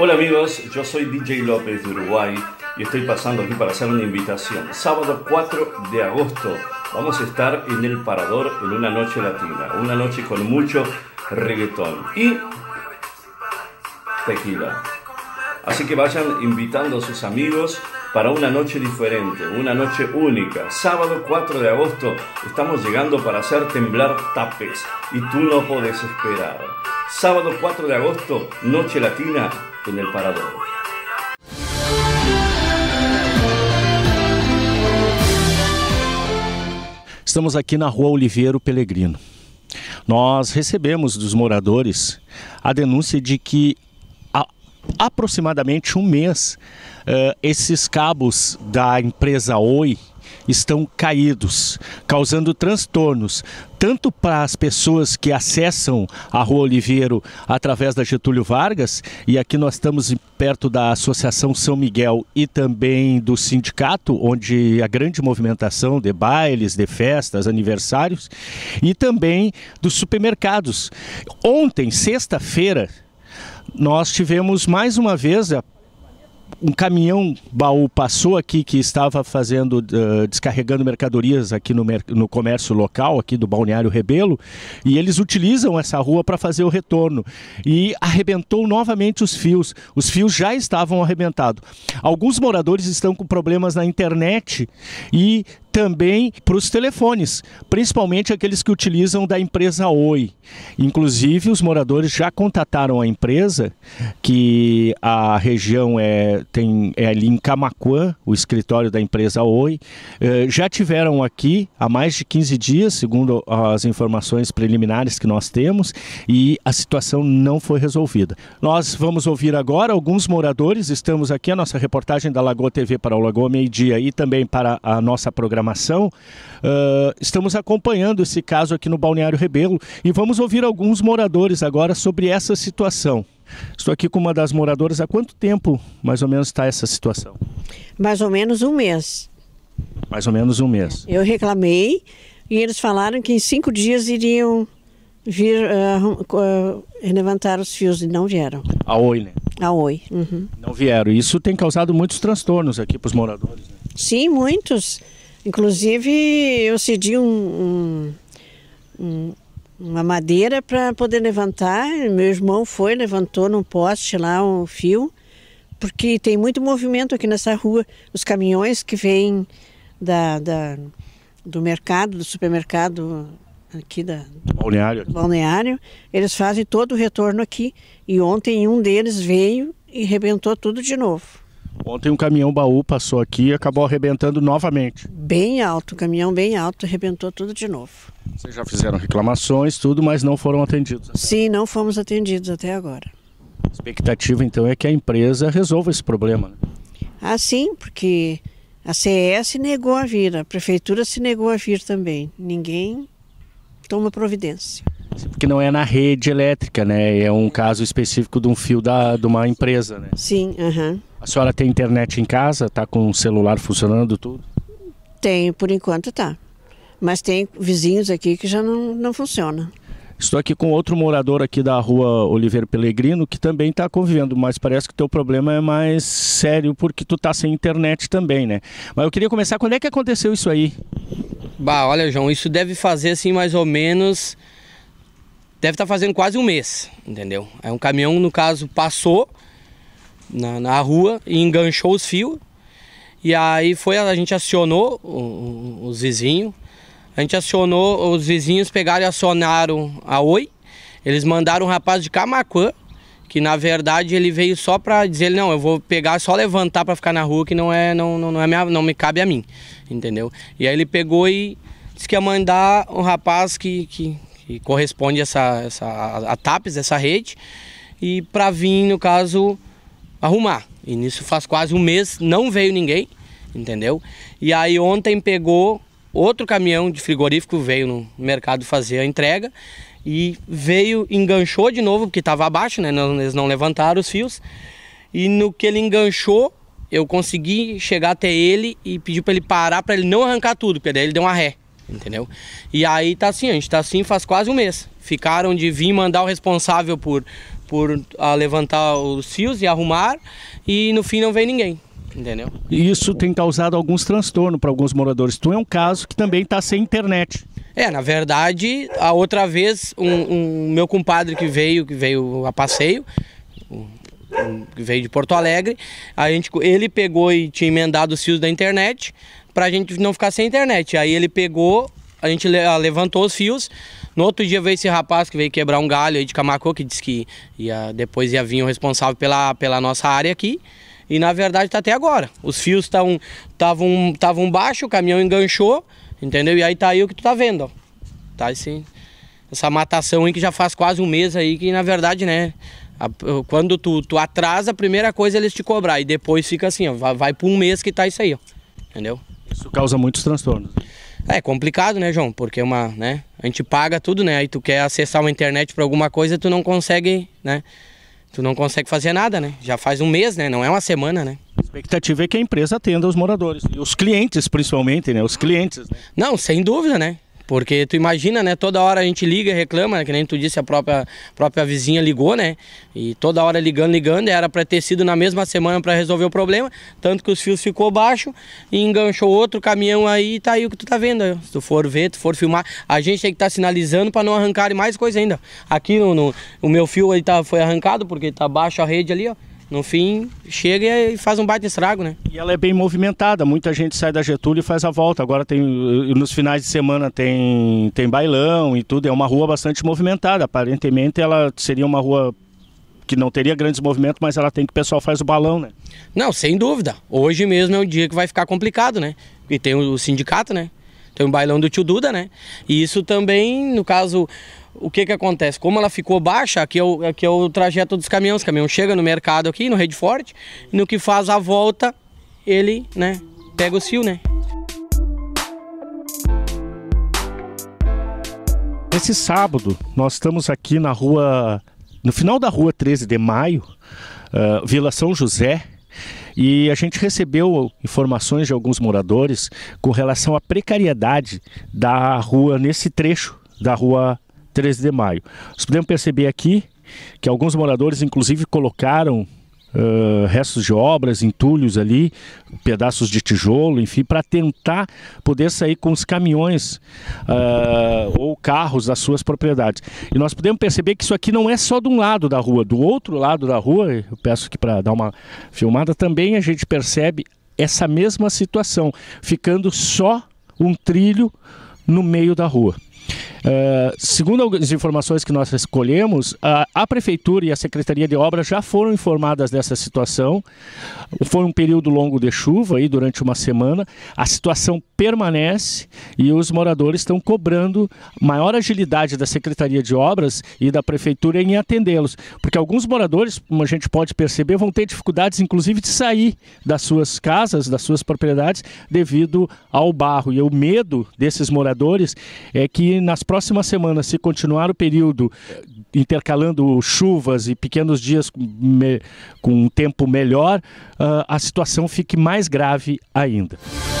Hola amigos, yo soy DJ López de Uruguay y estoy pasando aquí para hacer una invitación. Sábado 4 de agosto vamos a estar en el Parador en una noche latina, una noche con mucho reggaetón y tequila. Así que vayan invitando a sus amigos para una noche diferente, una noche única. Sábado 4 de agosto estamos llegando para hacer temblar tapes y tú no podés esperar. sábado 4 de agosto, Noche Latina en el Parador. Estamos aqui na Rua Oliveiro Pelegrino. Nós recebemos dos moradores a denúncia de que há aproximadamente um mês eh, esses cabos da empresa Oi estão caídos, causando transtornos, tanto para as pessoas que acessam a Rua Oliveiro através da Getúlio Vargas, e aqui nós estamos perto da Associação São Miguel e também do sindicato, onde a grande movimentação de bailes, de festas, aniversários, e também dos supermercados. Ontem, sexta-feira, nós tivemos mais uma vez, a um caminhão baú passou aqui que estava fazendo uh, descarregando mercadorias aqui no, mer no comércio local aqui do Balneário Rebelo e eles utilizam essa rua para fazer o retorno e arrebentou novamente os fios. Os fios já estavam arrebentados. Alguns moradores estão com problemas na internet e também para os telefones, principalmente aqueles que utilizam da empresa Oi. Inclusive, os moradores já contataram a empresa, que a região é, tem, é ali em Camacuã, o escritório da empresa Oi. Eh, já tiveram aqui há mais de 15 dias, segundo as informações preliminares que nós temos, e a situação não foi resolvida. Nós vamos ouvir agora alguns moradores, estamos aqui, a nossa reportagem da Lagoa TV para o Lagoa Meio Dia e também para a nossa programação programação, uh, ah, estamos acompanhando esse caso aqui no Balneário Rebelo e vamos ouvir alguns moradores agora sobre essa situação. Estou aqui com uma das moradoras. Há quanto tempo, mais ou menos, está essa situação? Mais ou menos um mês. Mais ou menos um mês. Eu reclamei e eles falaram que em cinco dias iriam vir uh, uh, levantar os fios e não vieram. A Oi, né? A Oi. Uhum. Não vieram. Isso tem causado muitos transtornos aqui para os moradores. Né? Sim, muitos. Inclusive, eu cedi um, um, uma madeira para poder levantar. Meu irmão foi, levantou num poste lá um fio, porque tem muito movimento aqui nessa rua. Os caminhões que vêm da, da do mercado, do supermercado aqui da, do balneário. do balneário, eles fazem todo o retorno aqui. E ontem um deles veio e rebentou tudo de novo. Ontem um caminhão baú passou aqui e acabou arrebentando novamente. Bem alto, caminhão bem alto, arrebentou tudo de novo. Vocês já fizeram reclamações, tudo, mas não foram atendidos? Sim, não fomos atendidos até agora. A expectativa então é que a empresa resolva esse problema. Né? Ah, sim, porque a CES negou a vir, a prefeitura se negou a vir também. Ninguém toma providência. Porque não é na rede elétrica, né? É um caso específico de um fio da, de uma empresa, né? Sim, aham. Uhum. A senhora tem internet em casa? Tá com o celular funcionando tudo? Tenho, por enquanto tá. Mas tem vizinhos aqui que já não, não funciona. Estou aqui com outro morador aqui da rua Oliveira Pelegrino, que também está convivendo, mas parece que o teu problema é mais sério, porque tu tá sem internet também, né? Mas eu queria começar, quando é que aconteceu isso aí? Bah, olha, João, isso deve fazer assim mais ou menos deve estar tá fazendo quase um mês, entendeu? Aí um caminhão, no caso, passou na, na rua e enganchou os fios. E aí foi, a gente acionou os vizinhos. A gente acionou, os vizinhos pegaram e acionaram a Oi. Eles mandaram um rapaz de Camacuã, que na verdade ele veio só para dizer, não, eu vou pegar, só levantar para ficar na rua, que não é, não, não, não, é minha, não me cabe a mim, entendeu? E aí ele pegou e disse que ia mandar um rapaz que, que, que corresponde essa, essa, a, TAPES, essa rede, e para vir, no caso, arrumar. E nisso faz quase um mês, não veio ninguém, entendeu? E aí ontem pegou outro caminhão de frigorífico, veio no mercado fazer a entrega, e veio, enganchou de novo, porque estava abaixo, né? Não, eles não levantaram os fios. E no que ele enganchou, eu consegui chegar até ele e pedi para ele parar, para ele não arrancar tudo, porque daí ele deu uma ré entendeu? E aí tá assim, a gente tá assim faz quase um mês. Ficaram de vir mandar o responsável por, por a, ah, levantar os fios e arrumar, e no fim não vem ninguém. Entendeu? Isso tem causado alguns transtornos para alguns moradores. Tu é um caso que também está sem internet. É, na verdade, a outra vez, um, um, meu compadre que veio, que veio a passeio, que veio de Porto Alegre, a gente, ele pegou e tinha emendado os fios da internet, pra gente não ficar sem internet. Aí ele pegou, a gente ah, levantou os fios. No outro dia veio esse rapaz que veio quebrar um galho aí de Camacô, que disse que ia, depois ia vir o responsável pela, pela nossa área aqui. E na verdade tá até agora. Os fios estavam tavam, baixo, o caminhão enganchou, entendeu? E aí tá aí o que tu tá vendo, ó. Tá assim. essa matação aí que já faz quase um mês aí, que na verdade, né? A, quando tu, tu atrasa, a primeira coisa é eles te cobrar. E depois fica assim, ó. Vai, vai por um mês que tá isso aí, ó. Entendeu? Isso causa muitos transtornos. É complicado, né, João? Porque uma, né, a gente paga tudo, né? Aí tu quer acessar uma internet para alguma coisa, tu não consegue, né? Tu não consegue fazer nada, né? Já faz um mês, né? Não é uma semana, né? A expectativa é que a empresa atenda os moradores e os clientes, principalmente, né? Os clientes. Né? Não, sem dúvida, né? Porque tu imagina, né? Toda hora a gente liga, reclama, né, que nem tu disse, a própria, própria vizinha ligou, né? E toda hora ligando, ligando, era para ter sido na mesma semana para resolver o problema, tanto que os fios ficou baixo e enganchou outro caminhão aí e tá aí o que tu tá vendo. Se tu for ver, tu for filmar, a gente tem que estar tá sinalizando para não arrancar mais coisa ainda. Aqui no, no, o meu fio ele tá, foi arrancado porque tá baixo a rede ali, ó no fim chega e faz um baita estrago, né? E ela é bem movimentada, muita gente sai da Getúlio e faz a volta. Agora tem nos finais de semana tem tem bailão e tudo, é uma rua bastante movimentada. Aparentemente ela seria uma rua que não teria grandes movimentos, mas ela tem que o pessoal faz o balão, né? Não, sem dúvida. Hoje mesmo é um dia que vai ficar complicado, né? E tem o sindicato, né? Tem o bailão do Tio Duda, né? E isso também, no caso, o que que acontece? Como ela ficou baixa, aqui é o, aqui é o trajeto dos caminhões. O caminhão chega no mercado aqui, no Rede Forte, no que faz a volta, ele, né, pega o fio, né? Esse sábado, nós estamos aqui na rua, no final da rua 13 de maio, uh, Vila São José, e a gente recebeu informações de alguns moradores com relação à precariedade da rua, nesse trecho da rua 13 de maio. Nós podemos perceber aqui que alguns moradores, inclusive, colocaram uh, restos de obras, entulhos ali, pedaços de tijolo, enfim, para tentar poder sair com os caminhões uh, ou carros das suas propriedades. E nós podemos perceber que isso aqui não é só de um lado da rua, do outro lado da rua, eu peço que para dar uma filmada, também a gente percebe essa mesma situação, ficando só um trilho no meio da rua. É, segundo as informações que nós escolhemos, a, a, Prefeitura e a Secretaria de Obras já foram informadas dessa situação. Foi um período longo de chuva aí durante uma semana. A situação permanece e os moradores estão cobrando maior agilidade da Secretaria de Obras e da Prefeitura em atendê-los. Porque alguns moradores, como a gente pode perceber, vão ter dificuldades, inclusive, de sair das suas casas, das suas propriedades, devido ao barro. E o medo desses moradores é que nas próximas semanas, se continuar o período eh, intercalando chuvas e pequenos dias com, me, com um tempo melhor, uh, a situação fique mais grave ainda.